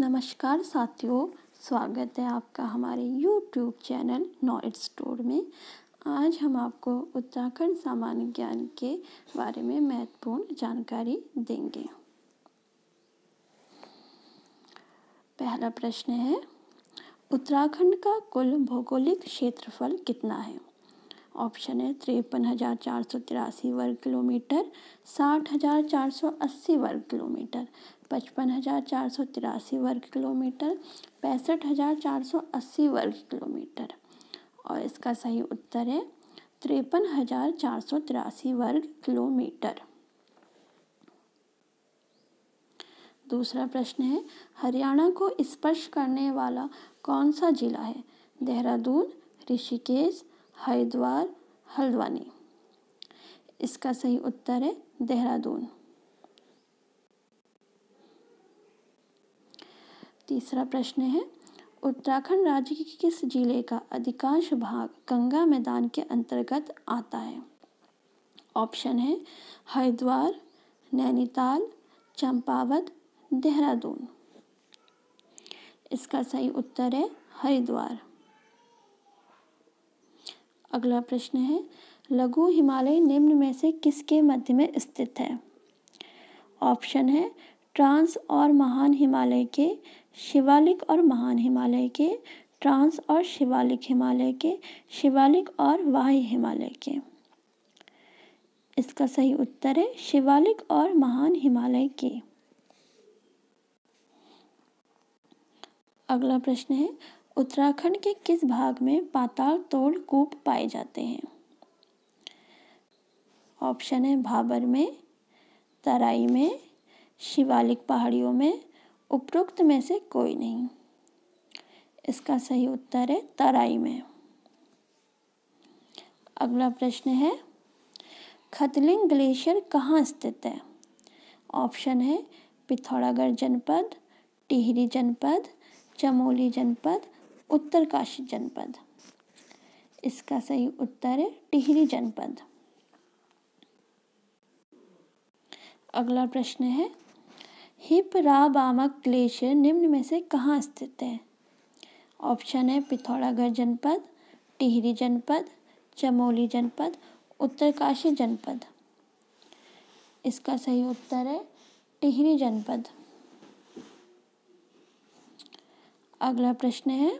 नमस्कार साथियों स्वागत है आपका हमारे YouTube चैनल नॉलेज स्टोर में आज हम आपको उत्तराखंड सामान्य ज्ञान के बारे में महत्वपूर्ण जानकारी देंगे पहला प्रश्न है उत्तराखंड का कुल भौगोलिक क्षेत्रफल कितना है ऑप्शन है तिरपन हज़ार चार सौ तिरासी वर्ग किलोमीटर साठ हज़ार चार सौ अस्सी वर्ग किलोमीटर पचपन हज़ार चार सौ तिरासी वर्ग किलोमीटर पैंसठ हज़ार चार सौ अस्सी वर्ग किलोमीटर और इसका सही उत्तर है तिरपन हज़ार चार सौ तिरासी वर्ग किलोमीटर दूसरा प्रश्न है हरियाणा को स्पर्श करने वाला कौन सा जिला है देहरादून ऋषिकेश हरिद्वार हल्द्वानी इसका सही उत्तर है देहरादून तीसरा प्रश्न है उत्तराखंड राज्य के किस जिले का अधिकांश भाग गंगा मैदान के अंतर्गत आता है ऑप्शन है हरिद्वार नैनीताल चंपावत देहरादून इसका सही उत्तर है हरिद्वार अगला प्रश्न है लघु हिमालय निम्न में से किसके मध्य में स्थित है ऑप्शन है ट्रांस और महान हिमालय के शिवालिक और महान हिमालय के ट्रांस और शिवालिक हिमालय के शिवालिक और वाह्य हिमालय के इसका सही उत्तर है शिवालिक और महान हिमालय के अगला प्रश्न है उत्तराखंड के किस भाग में पाताल तोड़ कूप पाए जाते हैं ऑप्शन है भाबर में तराई में शिवालिक पहाड़ियों में उपरोक्त में से कोई नहीं इसका सही उत्तर है तराई में अगला प्रश्न है खतलिंग ग्लेशियर कहाँ स्थित है ऑप्शन है पिथौरागढ़ जनपद टिहरी जनपद चमोली जनपद उत्तरकाशी जनपद इसका सही उत्तर है टिहरी जनपद अगला प्रश्न है हिप राबामक ग्लेशियर निम्न में से कहाँ स्थित है ऑप्शन है पिथौरागढ़ जनपद टिहरी जनपद चमोली जनपद उत्तरकाशी जनपद इसका सही उत्तर है टिहरी जनपद अगला प्रश्न है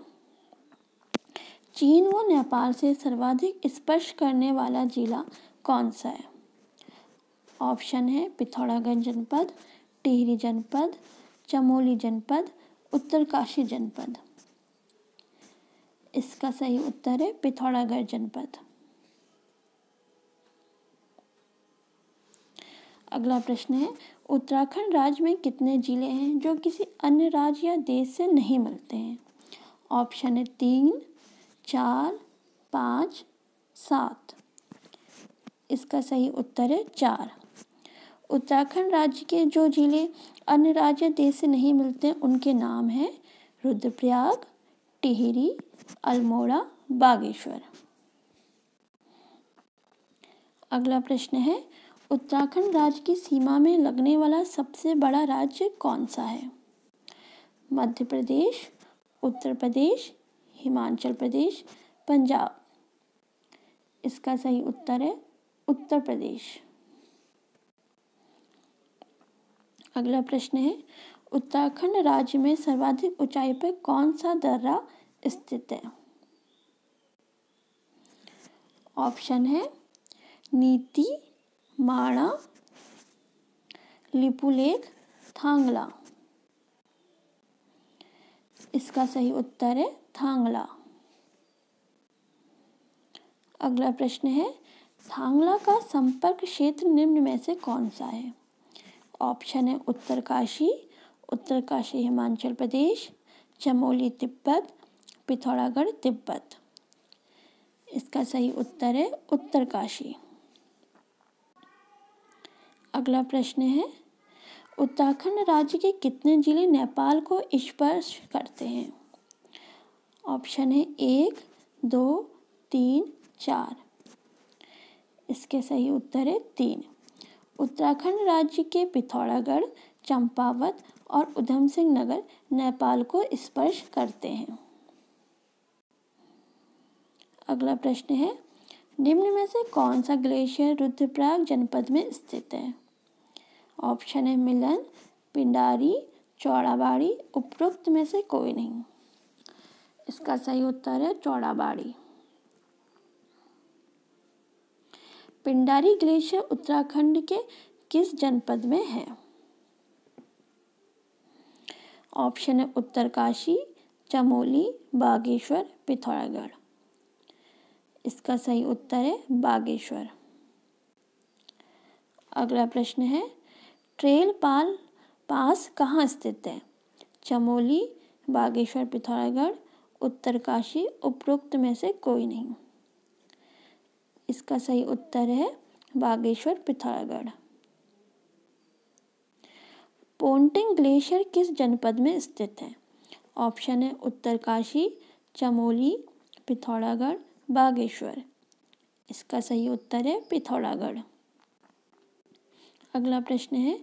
चीन व नेपाल से सर्वाधिक स्पर्श करने वाला जिला कौन सा है ऑप्शन है पिथौरागढ़ जनपद टिहरी जनपद चमोली जनपद उत्तरकाशी जनपद इसका सही उत्तर है पिथौरागढ़ जनपद अगला प्रश्न है उत्तराखंड राज्य में कितने जिले हैं जो किसी अन्य राज्य या देश से नहीं मिलते हैं ऑप्शन है तीन चार पाँच सात इसका सही उत्तर है चार उत्तराखंड राज्य के जो ज़िले अन्य राज्य देश से नहीं मिलते उनके नाम हैं रुद्रप्रयाग टिहरी अल्मोड़ा बागेश्वर अगला प्रश्न है उत्तराखंड राज्य की सीमा में लगने वाला सबसे बड़ा राज्य कौन सा है मध्य प्रदेश उत्तर प्रदेश हिमाचल प्रदेश पंजाब इसका सही उत्तर है उत्तर प्रदेश अगला प्रश्न है उत्तराखंड राज्य में सर्वाधिक ऊंचाई पर कौन सा दर्रा स्थित है ऑप्शन है नीति माणा लिपुलेख थांगला इसका सही उत्तर है थांगला अगला प्रश्न है थांगला का संपर्क क्षेत्र निम्न में से कौन सा है ऑप्शन है उत्तरकाशी उत्तरकाशी हिमाचल प्रदेश चमोली तिब्बत पिथौरागढ़ तिब्बत इसका सही उत्तर है उत्तरकाशी अगला प्रश्न है उत्तराखंड राज्य के कितने जिले नेपाल को स्पर्श करते हैं ऑप्शन है एक दो तीन चार इसके सही उत्तर है तीन उत्तराखंड राज्य के पिथौरागढ़ चंपावत और उधम सिंह नगर नेपाल को स्पर्श करते हैं अगला प्रश्न है निम्न में से कौन सा ग्लेशियर रुद्रप्रयाग जनपद में स्थित है ऑप्शन है मिलन पिंडारी चौड़ाबाड़ी उपरोक्त में से कोई नहीं इसका सही उत्तर है चौड़ाबाड़ी पिंडारी ग्लेशियर उत्तराखंड के किस जनपद में है ऑप्शन है उत्तरकाशी चमोली बागेश्वर पिथौरागढ़ इसका सही उत्तर है बागेश्वर अगला प्रश्न है ट्रेल पाल पास कहाँ स्थित है चमोली बागेश्वर पिथौरागढ़ उत्तरकाशी उपरोक्त में से कोई नहीं इसका सही उत्तर है बागेश्वर पिथौरागढ़ पोंटिंग ग्लेशियर किस जनपद में स्थित है ऑप्शन है उत्तरकाशी चमोली पिथौरागढ़ बागेश्वर इसका सही उत्तर है पिथौरागढ़ अगला प्रश्न है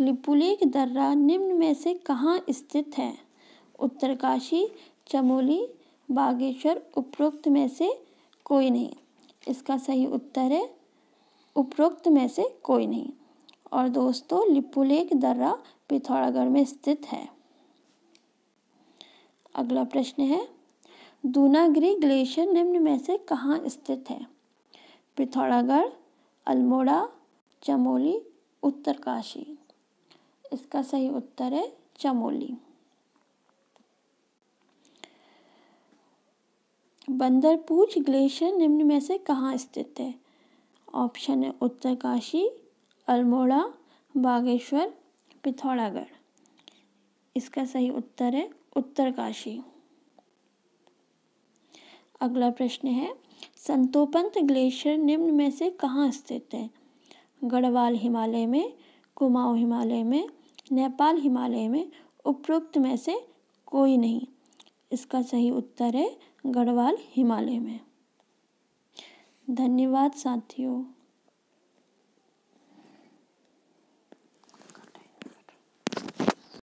लिपुलेख दर्रा निम्न में से कहाँ स्थित है उत्तरकाशी चमोली बागेश्वर उपरोक्त में से कोई नहीं इसका सही उत्तर है उपरोक्त में से कोई नहीं और दोस्तों लिपुलेख दर्रा पिथौरागढ़ में स्थित है अगला प्रश्न है दूनागिरी ग्लेशियर निम्न में से कहाँ स्थित है पिथौरागढ़ अल्मोड़ा चमोली उत्तरकाशी इसका सही उत्तर है चमोली बंदरपूच ग्लेशियर निम्न में से कहाँ स्थित है ऑप्शन है उत्तरकाशी अल्मोड़ा बागेश्वर पिथौरागढ़ इसका सही उत्तर है उत्तरकाशी अगला प्रश्न है संतोपंत ग्लेशियर निम्न में से कहाँ स्थित है गढ़वाल हिमालय में कुमाऊँ हिमालय में नेपाल हिमालय में उपरोक्त में से कोई नहीं इसका सही उत्तर है गढ़वाल हिमालय में धन्यवाद साथियों